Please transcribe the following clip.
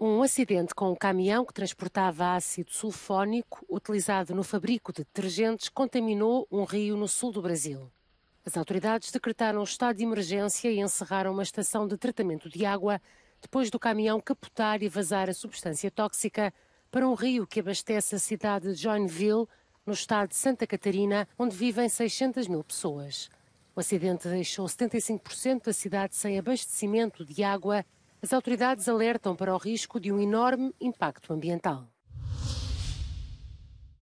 um acidente com um caminhão que transportava ácido sulfónico utilizado no fabrico de detergentes contaminou um rio no sul do Brasil. As autoridades decretaram estado de emergência e encerraram uma estação de tratamento de água depois do caminhão capotar e vazar a substância tóxica para um rio que abastece a cidade de Joinville, no estado de Santa Catarina, onde vivem 600 mil pessoas. O acidente deixou 75% da cidade sem abastecimento de água as autoridades alertam para o risco de um enorme impacto ambiental.